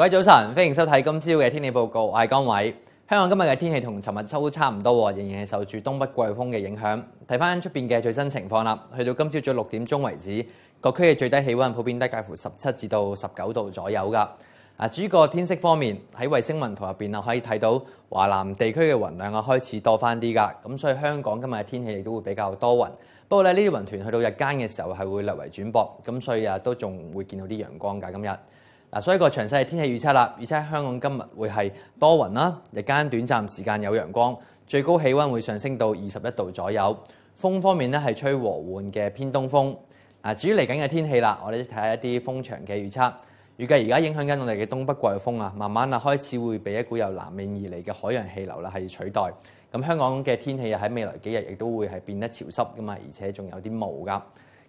各位早晨，歡迎收睇今朝嘅天氣報告。我系江偉，香港今日嘅天氣同尋日都差唔多，仍然係受住東北季風嘅影響。睇翻出边嘅最新情況啦，去到今朝早六點鐘為止，各區嘅最低氣温普遍低介乎十七至到十九度左右㗎。啊，主要天色方面喺衛星雲圖入边啊，可以睇到華南地區嘅雲量啊開始多翻啲㗎。咁所以香港今日嘅天氣亦都會比較多雲。不過咧，呢啲雲團去到日間嘅時候係會略為轉薄，咁所以啊都仲會見到啲陽光㗎。今日。嗱，所以個詳細嘅天氣預測啦，預測香港今日會係多雲啦，日間短暫時間有陽光，最高氣溫會上升到二十一度左右。風方面咧係吹和緩嘅偏東風。嗱，至於嚟緊嘅天氣啦，我哋睇下一啲風場嘅預測，預計而家影響緊我哋嘅東北季風啊，慢慢啊開始會被一股由南面而嚟嘅海洋氣流啦係取代。咁香港嘅天氣啊喺未來幾日亦都會係變得潮濕噶嘛，而且仲有啲霧㗎。